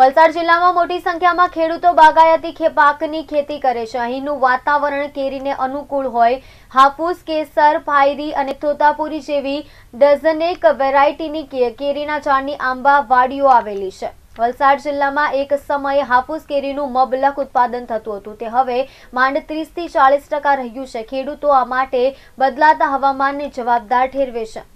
વલસાડ જિલ્લામાં મોટી સંખ્યામાં ખેડૂતો બાગાયતી પાકની ખેતી કરે છે અહીંનું વાતાવરણ કેરીને અનુકૂળ હોય હાફૂસ કેસર ફાયરી અને થોતાપુરી જેવી ડઝનેક વેરાયટીની કેરીના ઝાડની આંબા વાડીઓ આવેલી છે વલસાડ જિલ્લામાં એક સમયે હાફૂસ કેરીનું મબલખ ઉત્પાદન થતું હતું તે હવે માંડ ત્રીસથી ચાલીસ ટકા રહ્યું છે ખેડૂતો આ માટે બદલાતા હવામાનને જવાબદાર ઠેરવે છે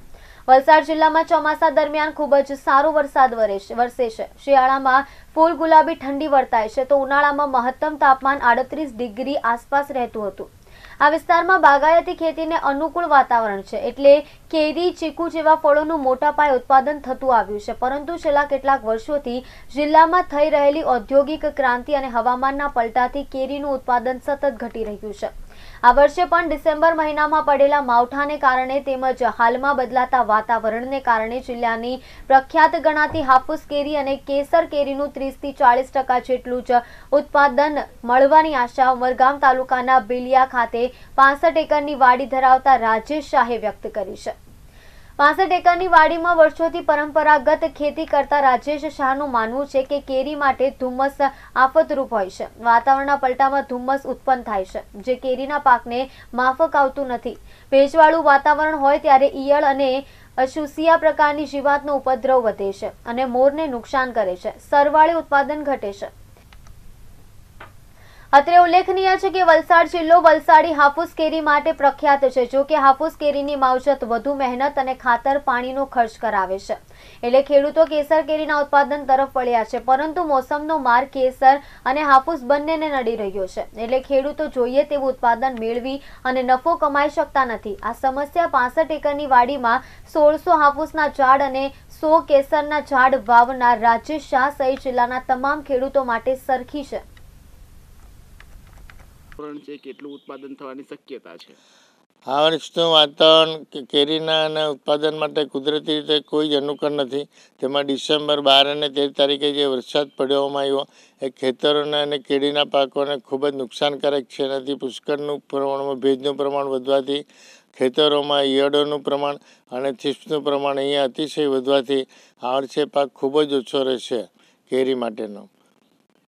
વલસાડ જિલ્લામાં ચોમાસા દરમિયાન ખૂબ જ સારો વરસાદ વરસે છે શિયાળામાં ફૂલ ગુલાબી ઠંડી વર્તાય છે તો ઉનાળામાં મહત્તમ તાપમાન આડત્રીસ ડિગ્રી આસપાસ રહેતું હતું આ વિસ્તારમાં બાગાયતી ખેતીને અનુકૂળ વાતાવરણ છે એટલે કેરી ચીકુ જેવા ફળોનું મોટા પાયે ઉત્પાદન થતું આવ્યું છે પરંતુ છેલ્લા કેટલાક વર્ષોથી જિલ્લામાં થઈ રહેલી ઔદ્યોગિક ક્રાંતિ અને હવામાનના પલટાથી કેરીનું ઉત્પાદન સતત ઘટી રહ્યું છે આ વર્ષે પણ ડિસેમ્બર મહિનામાં પડેલા માવઠાને કારણે તેમજ હાલમાં બદલાતા વાતાવરણને કારણે જિલ્લાની પ્રખ્યાત ગણાતી હાફૂસ કેરી અને કેસર કેરીનું ત્રીસથી ચાલીસ ટકા જેટલું જ ઉત્પાદન મળવાની આશા ઉમરગામ તાલુકાના બેલિયા ખાતે પાસઠ એકરની વાડી ધરાવતા રાજેશ શાહે વ્યક્ત કરી છે પાસઠ એકરની વાડીમાં વર્ષોથી પરંપરાગત ખેતી કરતા રાજેશ શાહનું માનવું છે કે કેરી માટે ધુમ્મસ આફતરૂપ હોય છે વાતાવરણના પલટામાં ધુમ્મસ ઉત્પન્ન થાય છે જે કેરીના પાકને માફક આવતું નથી ભેજવાળું વાતાવરણ હોય ત્યારે ઈયળ અને અશુસિયા પ્રકારની જીવાતનો ઉપદ્રવ વધે છે અને મોરને નુકસાન કરે છે સરવાળે ઉત્પાદન ઘટે છે અત્રે ઉલ્લેખનીય છે કે વલસાડ જિલ્લો વલસાડી હાફૂસ કેરી માટે પ્રખ્યાત છે જો કે હાફૂસ કેરીની માવજત વધુ મહેનત અને ખાતર પાણીનો ખર્ચ કરાવે છે એટલે ખેડૂતો કેસર કેરીના ઉત્પાદન તરફ પડ્યા છે પરંતુ મોસમનો માર કેસર અને હાફૂસ બંનેને નડી રહ્યો છે એટલે ખેડૂતો જોઈએ તેવું ઉત્પાદન મેળવી અને નફો કમાઈ શકતા નથી આ સમસ્યા પાસઠ એકરની વાડીમાં સોળસો હાફૂસના ઝાડ અને સો કેસરના ઝાડ વાવનાર રાજેશ શાહ સહિત જિલ્લાના તમામ ખેડૂતો માટે સરખી છે ધોરણ છે કેટલું ઉત્પાદન થવાની શક્યતા છે આ વર્ષનું વાતાવરણ કે કેરીના અને ઉત્પાદન માટે કુદરતી રીતે કોઈ જ અનુકૂળ નથી તેમાં ડિસેમ્બર બાર અને તેર તારીખે જે વરસાદ પડવામાં આવ્યો એ ખેતરોને અને કેરીના પાકોને ખૂબ જ નુકસાનકારક છે એનાથી પુષ્કળનું પ્રમાણમાં ભેજનું પ્રમાણ વધવાથી ખેતરોમાં ઈયળોનું પ્રમાણ અને થીપ્સનું પ્રમાણ અહીંયા અતિશય વધવાથી આ વર્ષે પાક ખૂબ જ ઓછો રહેશે કેરી માટેનો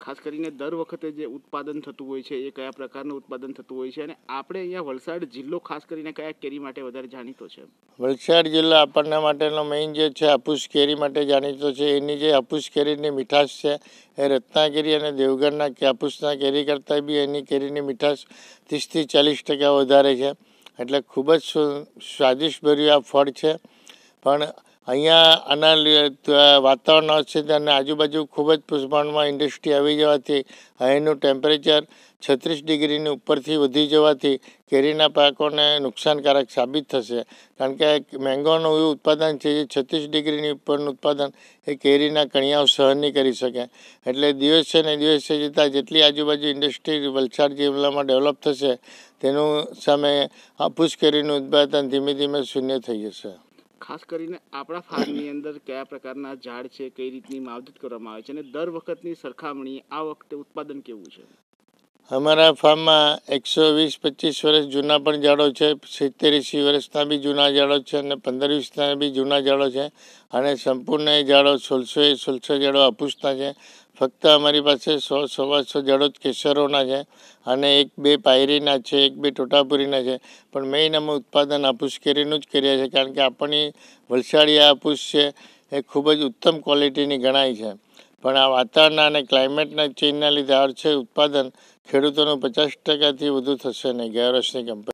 ખાસ કરીને દર વખતે જે ઉત્પાદન થતું હોય છે એ કયા પ્રકારનું ઉત્પાદન થતું હોય છે અને આપણે અહીંયા વલસાડ જિલ્લો ખાસ કરીને કયા કેરી માટે વધારે જાણીતો છે વલસાડ જિલ્લા આપણને માટેનો મેઇન જે છે હાફૂસ કેરી માટે જાણીતો છે એની જે હાફૂસ કેરીની મીઠાશ છે એ રત્નાગીરી અને દેવગઢના હાફૂસના કેરી કરતાં બી એની કેરીની મીઠાશ ત્રીસથી ચાલીસ ટકા વધારે છે એટલે ખૂબ જ સ્વાદિષ્ટભર્યું આ ફળ છે પણ અહીંયા આના વાતાવરણ છે અને આજુબાજુ ખૂબ જ પુષ્માંડમાં ઇન્ડસ્ટ્રી આવી જવાથી અહીંનું ટેમ્પરેચર છત્રીસ ડિગ્રીની ઉપરથી વધી જવાથી કેરીના પાકોને નુકસાનકારક સાબિત થશે કારણ કે મેંગોનું એવું ઉત્પાદન છે જે છત્રીસ ડિગ્રીની ઉપરનું ઉત્પાદન એ કેરીના કણિયાઓ સહન નહીં કરી શકે એટલે દિવસે ને દિવસે જતાં જેટલી આજુબાજુ ઇન્ડસ્ટ્રી વલસાડ જિલ્લામાં ડેવલપ થશે તેનું સામે હાફૂસ કેરીનું ઉત્પાદન ધીમે ધીમે શૂન્ય થઈ જશે ખાસ કરીને આપણા ફાર્મની અંદર કયા પ્રકારના ઝાડ છે કઈ રીતની માવજત કરવામાં આવે છે અને દર વખતની સરખામણી આ વખતે ઉત્પાદન કેવું છે અમારા ફાર્મમાં એકસો વીસ પચીસ વર્ષ જૂના પણ ઝાડો છે સિત્તેર એંસી વર્ષના બી જૂના ઝાડો છે અને પંદર વીસના બી જૂના ઝાડો છે અને સંપૂર્ણ એ ઝાડો સોળસો એ સોળસો ઝાડો અપુસના છે ફક્ત અમારી પાસે સો સો સવાસો જડોજ કેસરોના છે અને એક બે પાયરીના છે એક બે ટોટાપુરીના છે પણ મેઇન અમે ઉત્પાદન હાપૂસ કેરીનું જ કર્યા છે કારણ કે આપણી વલસાડી હાપૂસ છે એ ખૂબ જ ઉત્તમ ક્વોલિટીની ગણાય છે પણ આ વાતાવરણના અને ક્લાઇમેટના ચેન્જના લીધે છે ઉત્પાદન ખેડૂતોનું પચાસ ટકાથી વધુ થશે નહીં ગયા વર્ષની કંપની